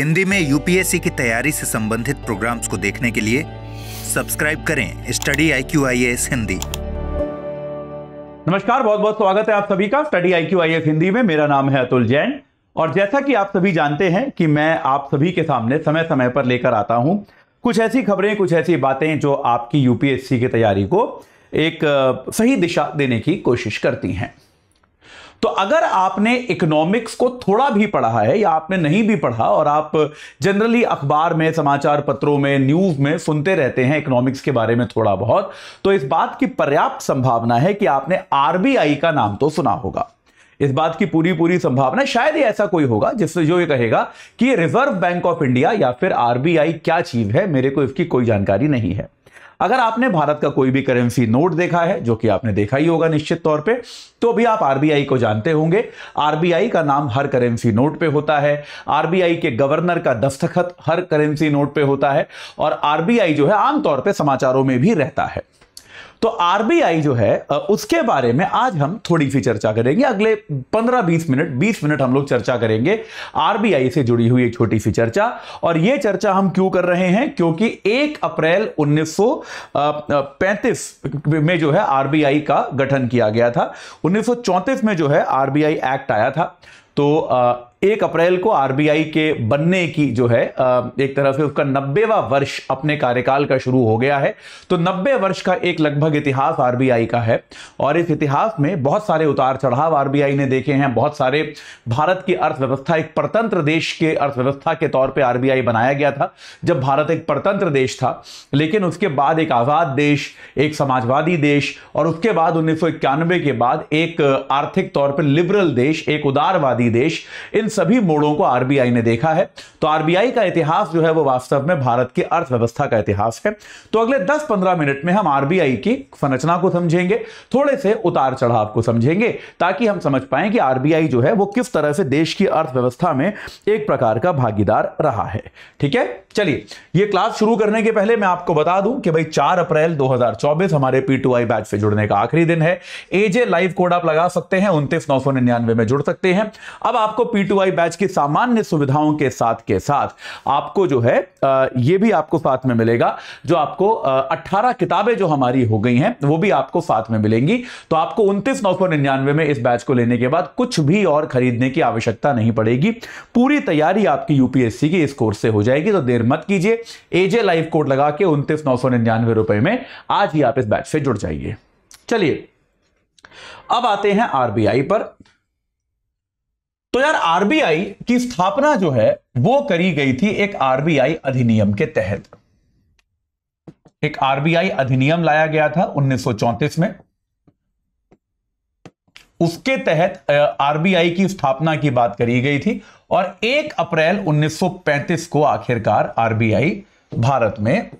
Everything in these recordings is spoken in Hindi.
हिंदी में यूपीएससी की तैयारी से संबंधित प्रोग्राम्स को देखने के लिए सब्सक्राइब करें study I Q I S Hindi नमस्कार बहुत बहुत स्वागत है आप सभी का study I Q I S Hindi में मेरा नाम है अतुल जैन और जैसा कि आप सभी जानते हैं कि मैं आप सभी के सामने समय समय पर लेकर आता हूं कुछ ऐसी खबरें कुछ ऐसी बातें जो आपकी यूपीएससी की तैयारी को एक सही दिशा देने की कोशिश करती हैं तो अगर आपने इकोनॉमिक्स को थोड़ा भी पढ़ा है या आपने नहीं भी पढ़ा और आप जनरली अखबार में समाचार पत्रों में न्यूज में सुनते रहते हैं इकोनॉमिक्स के बारे में थोड़ा बहुत तो इस बात की पर्याप्त संभावना है कि आपने आरबीआई का नाम तो सुना होगा इस बात की पूरी पूरी संभावना शायद ही ऐसा कोई होगा जिससे जो ये कहेगा कि रिजर्व बैंक ऑफ इंडिया या फिर आरबीआई क्या चीज है मेरे को इसकी कोई जानकारी नहीं है अगर आपने भारत का कोई भी करेंसी नोट देखा है जो कि आपने देखा ही होगा निश्चित तौर पे तो भी आप आरबीआई को जानते होंगे आरबीआई का नाम हर करेंसी नोट पे होता है आरबीआई के गवर्नर का दस्तखत हर करेंसी नोट पे होता है और आरबीआई जो है आमतौर पर समाचारों में भी रहता है तो आरबीआई जो है उसके बारे में आज हम थोड़ी सी चर्चा करेंगे अगले 15-20 मिनट 20 मिनट हम लोग चर्चा करेंगे आरबीआई से जुड़ी हुई एक छोटी सी चर्चा और यह चर्चा हम क्यों कर रहे हैं क्योंकि 1 अप्रैल 1935 में जो है आरबीआई का गठन किया गया था 1934 में जो है आरबीआई एक्ट आया था तो एक अप्रैल को आरबीआई के बनने की जो है एक तरह से उसका नब्बेवा वर्ष अपने कार्यकाल का शुरू हो गया है तो नब्बे वर्ष का एक लगभग इतिहास आरबीआई का है और इस इतिहास में बहुत सारे उतार चढ़ाव आरबीआई ने देखे हैं बहुत सारे भारत की अर्थव्यवस्था एक परतंत्र देश के अर्थव्यवस्था के तौर पर आरबीआई बनाया गया था जब भारत एक परतंत्र देश था लेकिन उसके बाद एक आज़ाद देश एक समाजवादी देश और उसके बाद उन्नीस के बाद एक आर्थिक तौर पर लिबरल देश एक उदारवादी देश इन सभी मोड़ों को आरबीआई ने देखा है तो आरबीआई का इतिहास जो है वो वास्तव में भारत की अर्थव्यवस्था का इतिहास है तो अगले 10-15 मिनट में हम आरबीआई की संरचना को समझेंगे थोड़े से उतार चढ़ाव को समझेंगे ताकि हम समझ पाए कि आरबीआई जो है वो किस तरह से देश की अर्थव्यवस्था में एक प्रकार का भागीदार रहा है ठीक है चलिए ये क्लास शुरू करने के पहले मैं आपको बता दूं कि भाई 4 अप्रैल 2024 हमारे पी बैच से जुड़ने का आखिरी दिन है एजे लाइव कोड आप लगा सकते हैं उनतीस नौ में जुड़ सकते हैं अब आपको पी टू वाई बैच की सामान्य सुविधाओं के साथ के साथ आपको जो है ये भी आपको साथ में मिलेगा जो आपको 18 किताबें जो हमारी हो गई हैं वो भी आपको साथ में मिलेंगी तो आपको उनतीस नौ सौ निन्यानवे में इस बैच को लेने के बाद कुछ भी और खरीदने की आवश्यकता नहीं पड़ेगी पूरी तैयारी आपकी यूपीएससी की इस कोर्स से हो जाएगी तो देर मत कीजिए एजे लाइव कोड लगा के उनतीस नौ सौ निन्यानवे रुपए में आज ही आप इस बैच से जुड़ जाइए चलिए अब आते हैं आरबीआई पर तो यार आरबीआई की स्थापना जो है वो करी गई थी एक आरबीआई अधिनियम के तहत एक आरबीआई अधिनियम लाया गया था 1934 में उसके तहत आरबीआई की स्थापना की बात करी गई थी और 1 अप्रैल 1935 को आखिरकार आरबीआई भारत में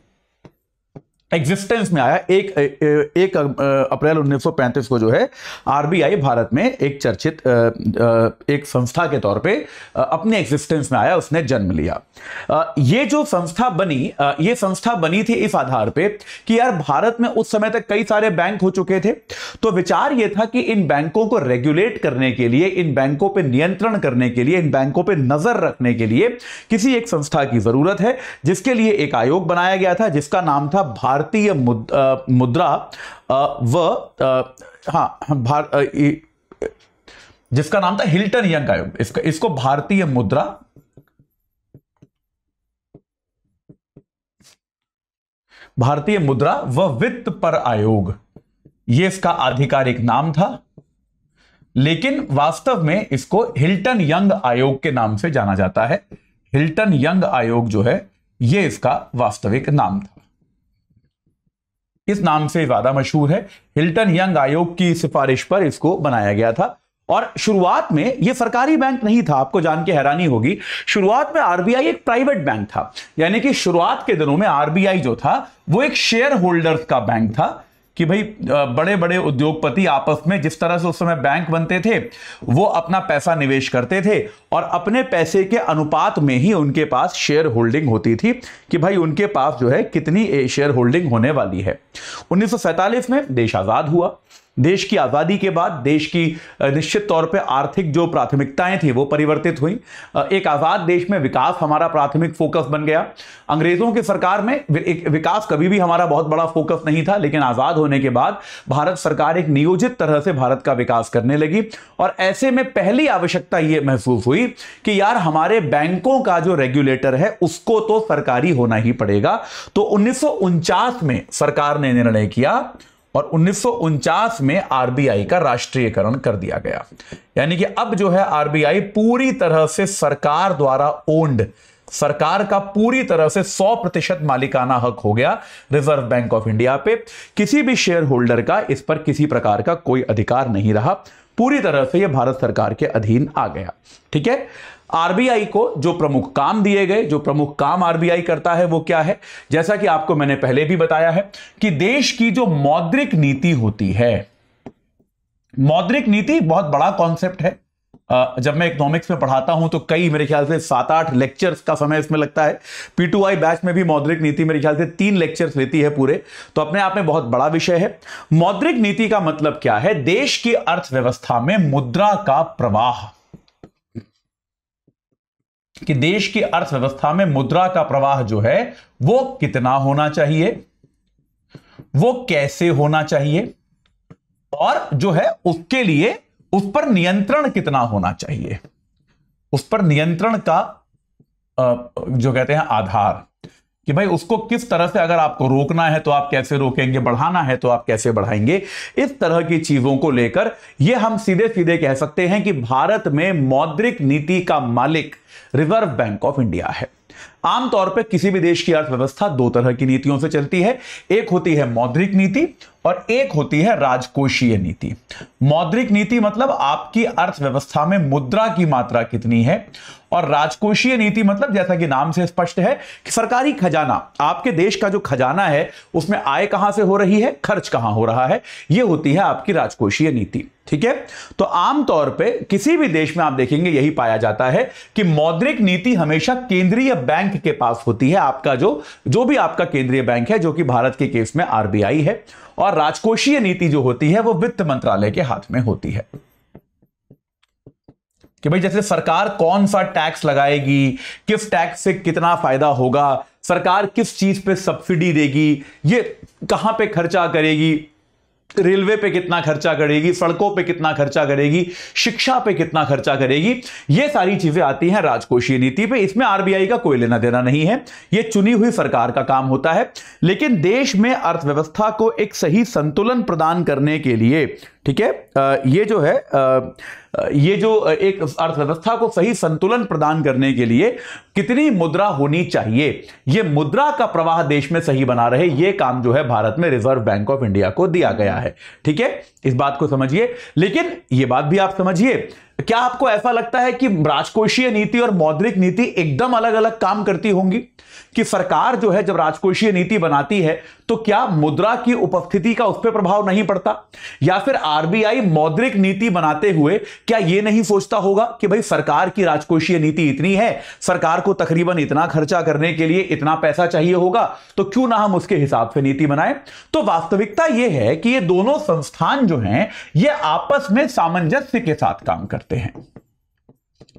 एग्जिस्टेंस में आया एक एक अप्रैल 1935 को जो है आरबीआई भारत में एक चर्चित एक संस्था के तौर पे अपने एग्जिस्टेंस में आया उसने जन्म लिया ये जो संस्था बनी ये संस्था बनी थी इस आधार पे कि यार भारत में उस समय तक कई सारे बैंक हो चुके थे तो विचार ये था कि इन बैंकों को रेगुलेट करने के लिए इन बैंकों पर नियंत्रण करने के लिए इन बैंकों पर नजर रखने के लिए किसी एक संस्था की जरूरत है जिसके लिए एक आयोग बनाया गया था जिसका नाम था भारत भारतीय मुद, मुद्रा व हाँ भार जिसका नाम था हिल्टन यंग आयोग इसका इसको भारतीय मुद्रा भारतीय मुद्रा व वित्त पर आयोग ये इसका आधिकारिक नाम था लेकिन वास्तव में इसको हिल्टन यंग आयोग के नाम से जाना जाता है हिल्टन यंग आयोग जो है ये इसका वास्तविक नाम था किस नाम से ज्यादा मशहूर है हिल्टन यंग आयोग की सिफारिश पर इसको बनाया गया था और शुरुआत में यह सरकारी बैंक नहीं था आपको जान के हैरानी होगी शुरुआत में आरबीआई एक प्राइवेट बैंक था यानी कि शुरुआत के दिनों में आरबीआई जो था वो एक शेयर होल्डर्स का बैंक था कि भाई बड़े बड़े उद्योगपति आपस में जिस तरह से उस समय बैंक बनते थे वो अपना पैसा निवेश करते थे और अपने पैसे के अनुपात में ही उनके पास शेयर होल्डिंग होती थी कि भाई उनके पास जो है कितनी शेयर होल्डिंग होने वाली है उन्नीस में देश आज़ाद हुआ देश की आज़ादी के बाद देश की निश्चित तौर पे आर्थिक जो प्राथमिकताएं थी वो परिवर्तित हुई एक आज़ाद देश में विकास हमारा प्राथमिक फोकस बन गया अंग्रेज़ों की सरकार में एक विकास कभी भी हमारा बहुत बड़ा फोकस नहीं था लेकिन आज़ाद होने के बाद भारत सरकार एक नियोजित तरह से भारत का विकास करने लगी और ऐसे में पहली आवश्यकता ये महसूस हुई कि यार हमारे बैंकों का जो रेगुलेटर है उसको तो सरकारी होना ही पड़ेगा तो उन्नीस में सरकार ने निर्णय किया और उन्नीस में आरबीआई का राष्ट्रीयकरण कर दिया गया यानी कि अब जो है आरबीआई पूरी तरह से सरकार द्वारा ओन्ड सरकार का पूरी तरह से 100 प्रतिशत मालिकाना हक हो गया रिजर्व बैंक ऑफ इंडिया पे किसी भी शेयर होल्डर का इस पर किसी प्रकार का कोई अधिकार नहीं रहा पूरी तरह से यह भारत सरकार के अधीन आ गया ठीक है आरबीआई को जो प्रमुख काम दिए गए जो प्रमुख काम आरबीआई करता है वो क्या है जैसा कि आपको मैंने पहले भी बताया है कि देश की जो मौद्रिक नीति होती है मौद्रिक नीति बहुत बड़ा कॉन्सेप्ट है जब मैं इकोनॉमिक्स में पढ़ाता हूं तो कई मेरे ख्याल से सात आठ लेक्चर्स का समय इसमें लगता है पीटूआई बैच में भी मौद्रिक नीति मेरे ख्याल से तीन लेक्चर्स लेती है पूरे तो अपने आप में बहुत बड़ा विषय है मौद्रिक नीति का मतलब क्या है देश की अर्थव्यवस्था में मुद्रा का प्रवाह कि देश की अर्थव्यवस्था में मुद्रा का प्रवाह जो है वो कितना होना चाहिए वो कैसे होना चाहिए और जो है उसके लिए उस पर नियंत्रण कितना होना चाहिए उस पर नियंत्रण का जो कहते हैं आधार कि भाई उसको किस तरह से अगर आपको रोकना है तो आप कैसे रोकेंगे बढ़ाना है तो आप कैसे बढ़ाएंगे इस तरह की चीजों को लेकर यह हम सीधे सीधे कह सकते हैं कि भारत में मौद्रिक नीति का मालिक रिजर्व बैंक ऑफ इंडिया है आमतौर पर किसी भी देश की अर्थव्यवस्था दो तरह की नीतियों से चलती है एक होती है मौद्रिक नीति और एक होती है राजकोषीय नीति मौद्रिक नीति मतलब आपकी अर्थव्यवस्था में मुद्रा की मात्रा कितनी है और राजकोषीय नीति मतलब जैसा कि नाम से स्पष्ट है कि सरकारी खजाना आपके देश का जो खजाना है उसमें आय कहां से हो रही है खर्च कहां हो रहा है यह होती है आपकी राजकोषीय नीति ठीक है तो आमतौर पे किसी भी देश में आप देखेंगे यही पाया जाता है कि मौद्रिक नीति हमेशा केंद्रीय बैंक बैंक के पास होती है आपका जो जो भी आपका केंद्रीय बैंक है जो कि भारत के केस में आरबीआई है और राजकोषीय नीति जो होती है वो वित्त मंत्रालय के हाथ में होती है कि भाई जैसे सरकार कौन सा टैक्स लगाएगी किस टैक्स से कितना फायदा होगा सरकार किस चीज पे सब्सिडी देगी ये कहां पे खर्चा करेगी रेलवे पे कितना खर्चा करेगी सड़कों पे कितना खर्चा करेगी शिक्षा पे कितना खर्चा करेगी ये सारी चीजें आती हैं राजकोषीय नीति पे इसमें आरबीआई का कोई लेना देना नहीं है ये चुनी हुई सरकार का काम होता है लेकिन देश में अर्थव्यवस्था को एक सही संतुलन प्रदान करने के लिए ठीक है ये जो है ये जो एक अर्थव्यवस्था को सही संतुलन प्रदान करने के लिए कितनी मुद्रा होनी चाहिए ये मुद्रा का प्रवाह देश में सही बना रहे ये काम जो है भारत में रिजर्व बैंक ऑफ इंडिया को दिया गया है ठीक है इस बात को समझिए लेकिन ये बात भी आप समझिए क्या आपको ऐसा लगता है कि राजकोषीय नीति और मौद्रिक नीति एकदम अलग अलग काम करती होंगी कि सरकार जो है जब राजकोषीय नीति बनाती है तो क्या मुद्रा की उपस्थिति का उस पर प्रभाव नहीं पड़ता या फिर आरबीआई मौद्रिक नीति बनाते हुए क्या यह नहीं सोचता होगा कि भाई सरकार की राजकोषीय नीति इतनी है सरकार को तकरीबन इतना खर्चा करने के लिए इतना पैसा चाहिए होगा तो क्यों ना हम उसके हिसाब से नीति बनाए तो वास्तविकता यह है कि ये दोनों संस्थान जो हैं ये आपस में सामंजस्य के साथ काम करते सकते हैं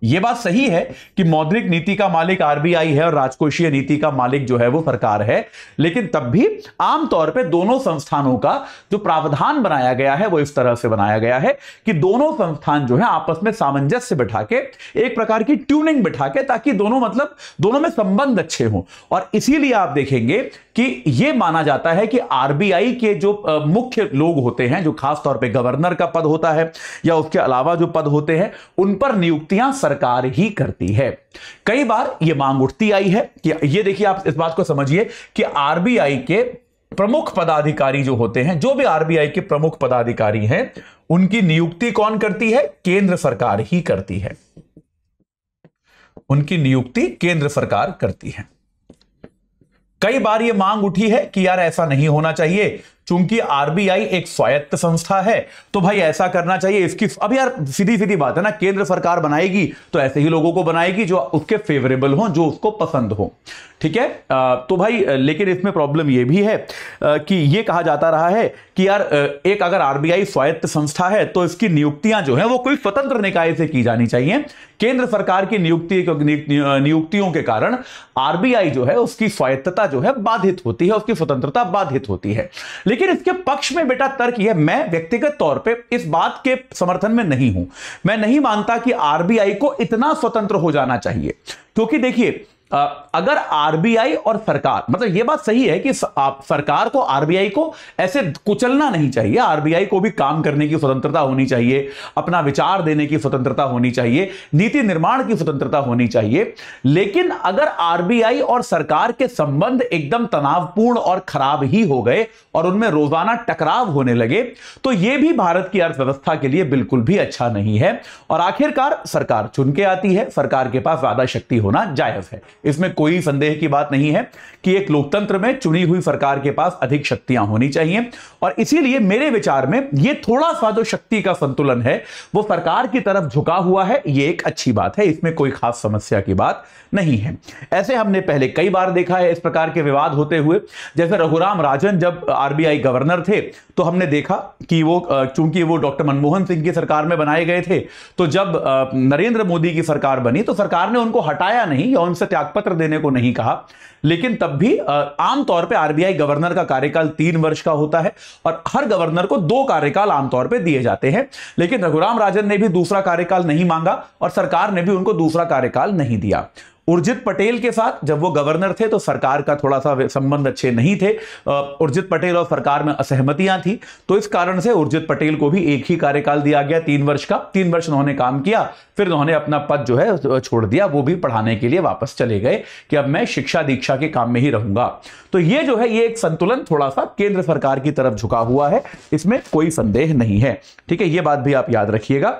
यह बात सही है कि मौद्रिक नीति का मालिक आरबीआई है और राजकोषीय नीति का मालिक जो है वो सरकार है लेकिन तब भी आमतौर पर दोनों संस्थानों का जो प्रावधान बनाया गया है वो इस तरह से बनाया गया है कि दोनों संस्थान जो है आपस में सामंजस्य बैठा के एक प्रकार की ट्यूनिंग बैठा के ताकि दोनों मतलब दोनों में संबंध अच्छे हों और इसीलिए आप देखेंगे कि यह माना जाता है कि आरबीआई के जो मुख्य लोग होते हैं जो खासतौर पर गवर्नर का पद होता है या उसके अलावा जो पद होते हैं उन पर नियुक्तियां सरकार ही करती है कई बार यह मांग उठती आई है कि ये देखिए आप इस बात को समझिए कि आरबीआई के प्रमुख पदाधिकारी जो होते हैं जो भी आरबीआई के प्रमुख पदाधिकारी हैं उनकी नियुक्ति कौन करती है केंद्र सरकार ही करती है उनकी नियुक्ति केंद्र सरकार करती है कई बार ये मांग उठी है कि यार ऐसा नहीं होना चाहिए चूंकि आरबीआई एक स्वायत्त संस्था है तो भाई ऐसा करना चाहिए इसकी अब यार सीधी सीधी बात है ना केंद्र सरकार बनाएगी तो ऐसे ही लोगों को बनाएगी जो उसके फेवरेबल हो जो उसको पसंद हो ठीक है तो भाई लेकिन इसमें प्रॉब्लम यह भी है कि यह कहा जाता रहा है कि यार एक अगर आरबीआई स्वायत्त संस्था है तो इसकी नियुक्तियां जो है वो कोई स्वतंत्र निकाय से की जानी चाहिए केंद्र सरकार की नियुक्ति नियुक्तियों के कारण आरबीआई जो है उसकी स्वायत्तता जो है बाधित होती है उसकी स्वतंत्रता बाधित होती है लेकिन इसके पक्ष में बेटा तर्क यह मैं व्यक्तिगत तौर पर इस बात के समर्थन में नहीं हूं मैं नहीं मानता कि आरबीआई को इतना स्वतंत्र हो जाना चाहिए क्योंकि देखिए अगर आरबीआई और सरकार मतलब यह बात सही है कि सरकार को आरबीआई को ऐसे कुचलना नहीं चाहिए आरबीआई को भी काम करने की स्वतंत्रता होनी चाहिए अपना विचार देने की स्वतंत्रता होनी चाहिए नीति निर्माण की स्वतंत्रता होनी चाहिए लेकिन अगर आरबीआई और सरकार के संबंध एकदम तनावपूर्ण और खराब ही हो गए और उनमें रोजाना टकराव होने लगे तो यह भी भारत की अर्थव्यवस्था के लिए बिल्कुल भी अच्छा नहीं है और आखिरकार सरकार चुनके आती है सरकार के पास ज्यादा शक्ति होना जायज है इसमें कोई संदेह की बात नहीं है कि एक लोकतंत्र में चुनी हुई सरकार के पास अधिक शक्तियां होनी चाहिए और इसीलिए मेरे विचार में यह थोड़ा सा जो शक्ति का संतुलन है वो सरकार की तरफ झुका हुआ है यह एक अच्छी बात है इसमें कोई खास समस्या की बात नहीं है ऐसे हमने पहले कई बार देखा है इस प्रकार के विवाद होते हुए जैसे रघुराम राजन जब आरबीआई गवर्नर थे तो हमने देखा कि वो चूंकि वो डॉक्टर मनमोहन सिंह की सरकार में बनाए गए थे तो जब नरेंद्र मोदी की सरकार बनी तो सरकार ने उनको हटाया नहीं या उनसे त्याग त्यागपत्र देने को नहीं कहा लेकिन तब भी आमतौर पर आरबीआई गवर्नर का कार्यकाल तीन वर्ष का होता है और हर गवर्नर को दो कार्यकाल आमतौर पर दिए जाते हैं लेकिन रघुराम राजन ने भी दूसरा कार्यकाल नहीं मांगा और सरकार ने भी उनको दूसरा कार्यकाल नहीं दिया उर्जित पटेल के साथ जब वो गवर्नर थे तो सरकार का थोड़ा सा संबंध अच्छे नहीं थे उर्जित पटेल और सरकार में असहमतियां थी तो इस कारण से उर्जित पटेल को भी एक ही कार्यकाल दिया गया तीन वर्ष का तीन वर्ष उन्होंने काम किया फिर उन्होंने अपना पद जो है छोड़ दिया वो भी पढ़ाने के लिए वापस चले गए कि अब मैं शिक्षा दीक्षा के काम में ही रहूंगा तो ये जो है ये एक संतुलन थोड़ा सा केंद्र सरकार की तरफ झुका हुआ है इसमें कोई संदेह नहीं है ठीक है ये बात भी आप याद रखिएगा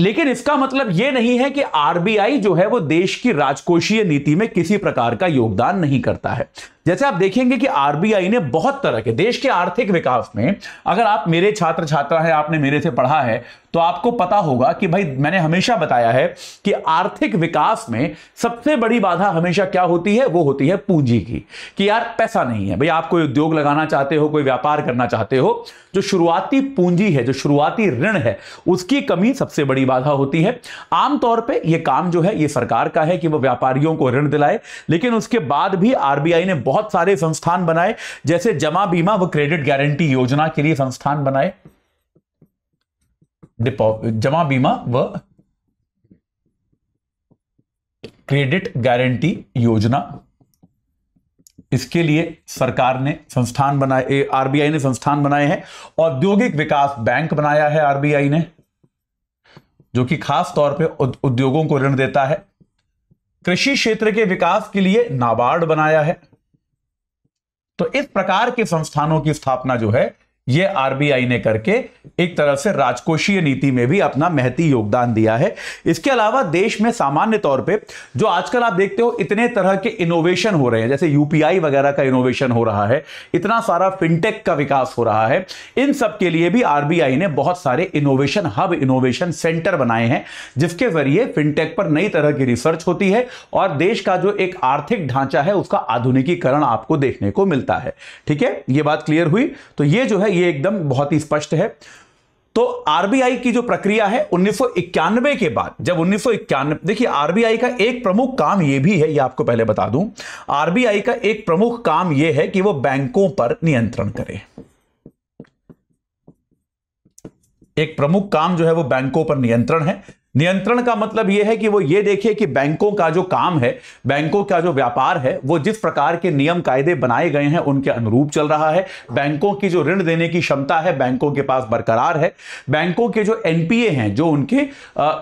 लेकिन इसका मतलब यह नहीं है कि आरबीआई जो है वो देश की राजकोषीय नीति में किसी प्रकार का योगदान नहीं करता है जैसे आप देखेंगे कि आरबीआई ने बहुत तरह के देश के आर्थिक विकास में अगर आप मेरे छात्र छात्रा है आपने मेरे से पढ़ा है तो आपको पता होगा कि भाई मैंने हमेशा बताया है कि आर्थिक विकास में सबसे बड़ी बाधा हमेशा क्या होती है वो होती है पूंजी की कि यार पैसा नहीं है भाई आप कोई उद्योग लगाना चाहते हो कोई व्यापार करना चाहते हो जो शुरुआती पूंजी है जो शुरुआती ऋण है उसकी कमी सबसे बड़ी बाधा होती है आमतौर पर यह काम जो है ये सरकार का है कि वह व्यापारियों को ऋण दिलाए लेकिन उसके बाद भी आरबीआई ने बहुत बहुत सारे संस्थान बनाए जैसे जमा बीमा व क्रेडिट गारंटी योजना के लिए संस्थान बनाए जमा बीमा व क्रेडिट गारंटी योजना इसके लिए सरकार ने संस्थान बनाए आरबीआई ने संस्थान बनाए हैं औद्योगिक विकास बैंक बनाया है आरबीआई ने जो कि खास तौर पे उद्योगों को ऋण देता है कृषि क्षेत्र के विकास के लिए नाबार्ड बनाया है तो इस प्रकार के संस्थानों की स्थापना जो है ये आरबीआई ने करके एक तरह से राजकोषीय नीति में भी अपना महती योगदान दिया है इसके अलावा देश में सामान्य तौर पे जो आजकल आप देखते हो इतने तरह के इनोवेशन हो रहे हैं जैसे यूपीआई वगैरह का इनोवेशन हो रहा है इतना सारा फिनटेक का विकास हो रहा है इन सब के लिए भी आरबीआई ने बहुत सारे इनोवेशन हब इनोवेशन सेंटर बनाए हैं जिसके जरिए फिनटेक पर नई तरह की रिसर्च होती है और देश का जो एक आर्थिक ढांचा है उसका आधुनिकीकरण आपको देखने को मिलता है ठीक है ये बात क्लियर हुई तो ये जो है ये एकदम बहुत ही स्पष्ट है तो आरबीआई की जो प्रक्रिया है उन्नीस के बाद जब उन्नीस देखिए आरबीआई का एक प्रमुख काम यह भी है ये आपको पहले बता दूं आरबीआई का एक प्रमुख काम यह है कि वो बैंकों पर नियंत्रण करे एक प्रमुख काम जो है वो बैंकों पर नियंत्रण है नियंत्रण का मतलब यह है कि वो ये देखे कि बैंकों का जो काम है बैंकों का जो व्यापार है वो जिस प्रकार के नियम कायदे बनाए गए हैं उनके अनुरूप चल रहा है बैंकों की जो ऋण देने की क्षमता है बैंकों के पास बरकरार है बैंकों के जो एनपीए हैं जो उनके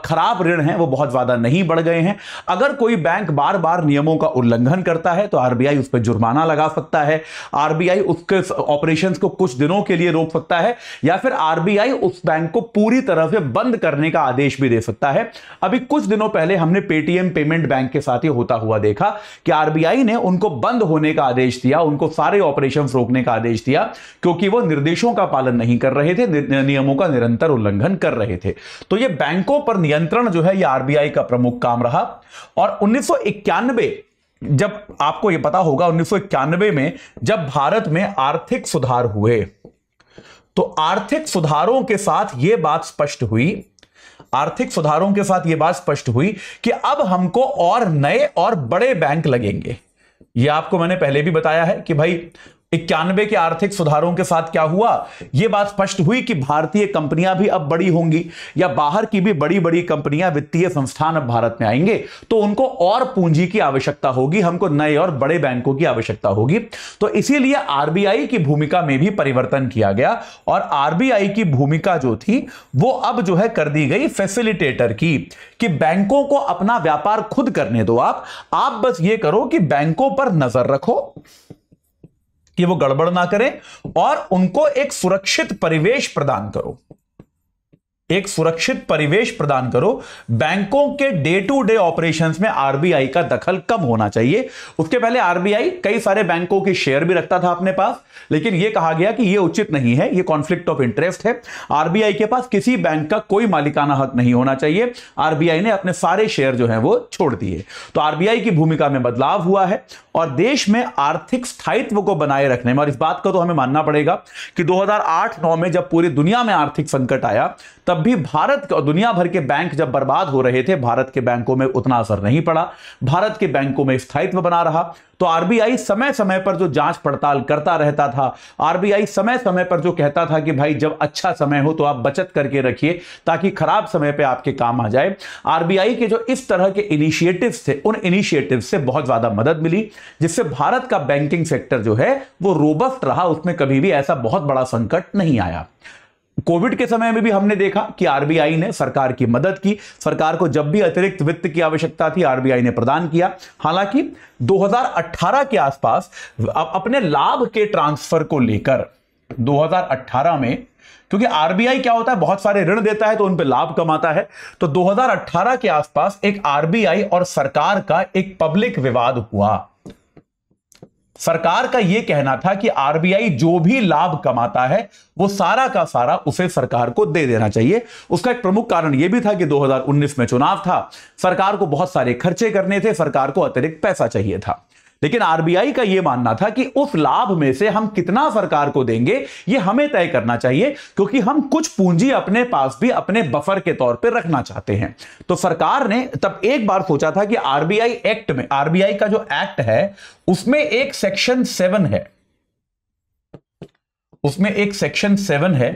खराब ऋण हैं वो बहुत ज़्यादा नहीं बढ़ गए हैं अगर कोई बैंक बार बार नियमों का उल्लंघन करता है तो आर उस पर जुर्माना लगा सकता है आर उसके ऑपरेशन को कुछ दिनों के लिए रोक सकता है या फिर आर उस बैंक को पूरी तरह से बंद करने का आदेश भी दे सकता सकता है अभी कुछ दिनों पहले हमने पेटीएम पेमेंट बैंक के साथ ही होता हुआ देखा कि आरबीआई ने उनको बंद होने का आदेश दिया उनको सारे ऑपरेशन रोकने का आदेश दिया क्योंकि वो निर्देशों का पालन नहीं कर रहे थे नियमों का निरंतर उल्लंघन कर रहे थे तो ये बैंकों पर नियंत्रण जो है ये आरबीआई का प्रमुख काम रहा और उन्नीस जब आपको यह पता होगा उन्नीस में जब भारत में आर्थिक सुधार हुए तो आर्थिक सुधारों के साथ यह बात स्पष्ट हुई आर्थिक सुधारों के साथ यह बात स्पष्ट हुई कि अब हमको और नए और बड़े बैंक लगेंगे यह आपको मैंने पहले भी बताया है कि भाई इक्यानवे के आर्थिक सुधारों के साथ क्या हुआ यह बात स्पष्ट हुई कि भारतीय कंपनियां भी अब बड़ी होंगी या बाहर की भी बड़ी बड़ी कंपनियां वित्तीय संस्थान अब भारत में आएंगे तो उनको और पूंजी की आवश्यकता होगी हमको नए और बड़े बैंकों की आवश्यकता होगी तो इसीलिए आरबीआई की भूमिका में भी परिवर्तन किया गया और आरबीआई की भूमिका जो थी वो अब जो है कर दी गई फैसिलिटेटर की कि बैंकों को अपना व्यापार खुद करने दो आप, आप बस ये करो कि बैंकों पर नजर रखो कि वो गड़बड़ ना करें और उनको एक सुरक्षित परिवेश प्रदान करो एक सुरक्षित परिवेश प्रदान करो बैंकों के डे टू डे ऑपरेशंस में आरबीआई का दखल कम होना चाहिए उसके पहले आरबीआई कई सारे बैंकों के शेयर भी रखता था अपने पास लेकिन यह कहा गया कि यह उचित नहीं है यह कॉन्फ्लिक्ट ऑफ इंटरेस्ट है आरबीआई के पास किसी बैंक का कोई मालिकाना हक नहीं होना चाहिए आरबीआई ने अपने सारे शेयर जो है वो छोड़ दिए तो आरबीआई की भूमिका में बदलाव हुआ है और देश में आर्थिक स्थायित्व को बनाए रखने में और इस बात को तो हमें मानना पड़ेगा कि दो हजार में जब पूरी दुनिया में आर्थिक संकट आया तब भी भारत और दुनिया भर के बैंक जब बर्बाद हो रहे थे भारत के बैंकों में उतना असर नहीं पड़ा भारत के बैंकों में स्थायित्व बना रहा तो आरबीआई समय समय पर जो जांच पड़ताल करता रहता था आरबीआई समय समय पर जो कहता था कि भाई जब अच्छा समय हो तो आप बचत करके रखिए ताकि खराब समय पे आपके काम आ जाए आरबीआई के जो इस तरह के इनिशिएटिव्स थे उन इनिशिएटिव से बहुत ज्यादा मदद मिली जिससे भारत का बैंकिंग सेक्टर जो है वो रोबस्ट रहा उसमें कभी भी ऐसा बहुत बड़ा संकट नहीं आया कोविड के समय में भी हमने देखा कि आरबीआई ने सरकार की मदद की सरकार को जब भी अतिरिक्त वित्त की आवश्यकता थी आरबीआई ने प्रदान किया हालांकि 2018 के आसपास अपने लाभ के ट्रांसफर को लेकर 2018 में क्योंकि आरबीआई क्या होता है बहुत सारे ऋण देता है तो उन पर लाभ कमाता है तो 2018 के आसपास एक आरबीआई और सरकार का एक पब्लिक विवाद हुआ सरकार का यह कहना था कि आरबीआई जो भी लाभ कमाता है वो सारा का सारा उसे सरकार को दे देना चाहिए उसका एक प्रमुख कारण यह भी था कि 2019 में चुनाव था सरकार को बहुत सारे खर्चे करने थे सरकार को अतिरिक्त पैसा चाहिए था लेकिन आरबीआई का यह मानना था कि उस लाभ में से हम कितना सरकार को देंगे यह हमें तय करना चाहिए क्योंकि हम कुछ पूंजी अपने पास भी अपने बफर के तौर पर रखना चाहते हैं तो सरकार ने तब एक बार सोचा था कि आरबीआई एक्ट में आरबीआई का जो एक्ट है उसमें एक सेक्शन सेवन है उसमें एक सेक्शन सेवन है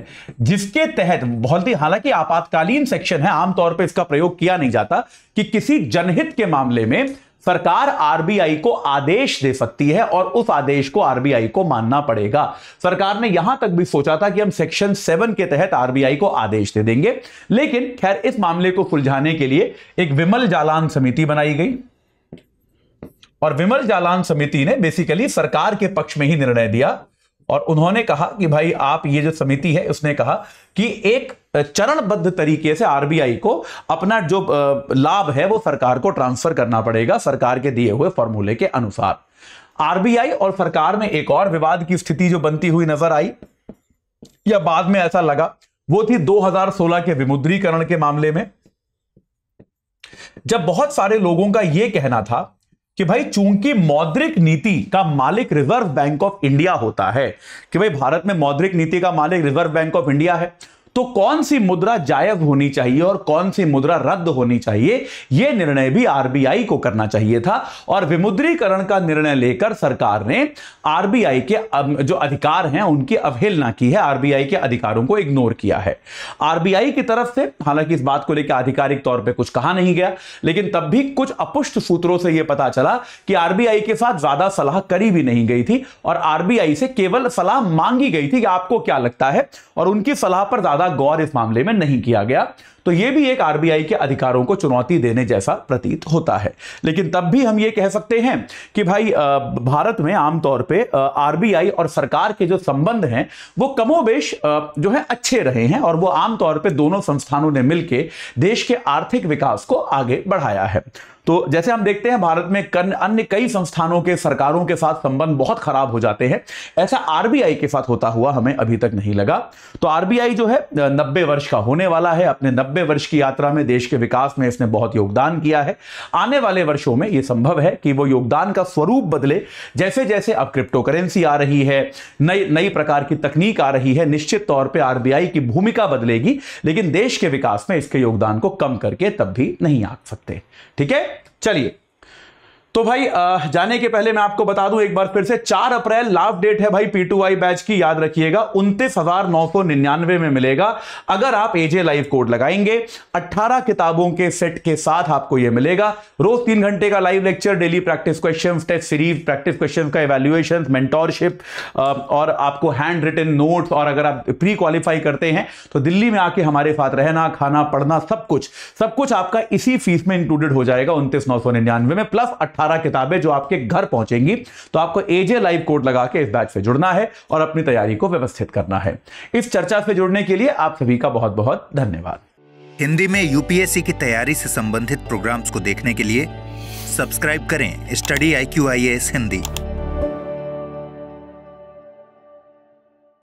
जिसके तहत बहुत ही हालांकि आपातकालीन सेक्शन है आमतौर पर इसका प्रयोग किया नहीं जाता कि किसी जनहित के मामले में सरकार आरबीआई को आदेश दे सकती है और उस आदेश को आरबीआई को मानना पड़ेगा सरकार ने यहां तक भी सोचा था कि हम सेक्शन सेवन के तहत आरबीआई को आदेश दे देंगे लेकिन खैर इस मामले को सुलझाने के लिए एक विमल जालान समिति बनाई गई और विमल जालान समिति ने बेसिकली सरकार के पक्ष में ही निर्णय दिया और उन्होंने कहा कि भाई आप ये जो समिति है उसने कहा कि एक चरणबद्ध तरीके से आरबीआई को अपना जो लाभ है वो सरकार को ट्रांसफर करना पड़ेगा सरकार के दिए हुए फॉर्मूले के अनुसार आरबीआई और सरकार में एक और विवाद की स्थिति जो बनती हुई नजर आई या बाद में ऐसा लगा वो थी 2016 के विमुद्रीकरण के मामले में जब बहुत सारे लोगों का यह कहना था कि भाई चूंकि मौद्रिक नीति का मालिक रिजर्व बैंक ऑफ इंडिया होता है कि भाई भारत में मौद्रिक नीति का मालिक रिजर्व बैंक ऑफ इंडिया है तो कौन सी मुद्रा जायज होनी चाहिए और कौन सी मुद्रा रद्द होनी चाहिए यह निर्णय भी आरबीआई को करना चाहिए था और विमुद्रीकरण का निर्णय लेकर सरकार ने आरबीआई के जो अधिकार हैं उनकी अवहेलना की है आरबीआई के अधिकारों को इग्नोर किया है आरबीआई की तरफ से हालांकि इस बात को लेकर आधिकारिक तौर पर कुछ कहा नहीं गया लेकिन तब भी कुछ अपुष्ट सूत्रों से यह पता चला कि आरबीआई के साथ ज्यादा सलाह करी भी नहीं गई थी और आरबीआई से केवल सलाह मांगी गई थी कि आपको क्या लगता है और उनकी सलाह पर ज्यादा ज्यादा गौर इस मामले में नहीं किया गया तो यह भी एक आरबीआई के अधिकारों को चुनौती देने जैसा प्रतीत होता है लेकिन तब भी हम ये कह सकते हैं कि भाई भारत में आमतौर पे आरबीआई और सरकार के जो संबंध हैं वो कमोबेश जो है अच्छे रहे हैं और वो आमतौर पे दोनों संस्थानों ने मिलकर देश के आर्थिक विकास को आगे बढ़ाया है तो जैसे हम देखते हैं भारत में कन, अन्य कई संस्थानों के सरकारों के साथ संबंध बहुत खराब हो जाते हैं ऐसा आरबीआई के साथ होता हुआ हमें अभी तक नहीं लगा तो आरबीआई जो है नब्बे वर्ष का होने वाला है अपने नब्बे वर्ष की यात्रा में देश के विकास में इसने बहुत योगदान किया है आने वाले वर्षों में यह संभव है कि वो योगदान का स्वरूप बदले जैसे जैसे अब क्रिप्टो करेंसी आ रही है नई नई प्रकार की तकनीक आ रही है निश्चित तौर पर आरबीआई की भूमिका बदलेगी लेकिन देश के विकास में इसके योगदान को कम करके तब भी नहीं आ सकते ठीक है चलिए तो भाई जाने के पहले मैं आपको बता दूं एक बार फिर से 4 अप्रैल लास्ट डेट है भाई पी बैच की याद रखिएगा उनतीस में मिलेगा अगर आप एजे लाइव कोड लगाएंगे 18 किताबों के सेट के साथ आपको यह मिलेगा रोज तीन घंटे का live lecture daily practice question test series practice question का इवेल्युएशन मेंटोरशिप और आपको हैंड रिटन नोट और अगर आप प्री क्वालिफाई करते हैं तो दिल्ली में आके हमारे साथ रहना खाना पढ़ना सब कुछ सब कुछ आपका इसी फीस में इंक्लूडेड हो जाएगा उनतीस में प्लस अट्ठारह 12 किताबें जो आपके घर पहुंचेंगी तो आपको एजे लाइव कोड लगा के इस बैच से जुड़ना है और अपनी तैयारी को व्यवस्थित करना है इस चर्चा से जुड़ने के लिए आप सभी का बहुत बहुत धन्यवाद हिंदी में यूपीएससी की तैयारी से संबंधित प्रोग्राम्स को देखने के लिए सब्सक्राइब करें study I Q I S Hindi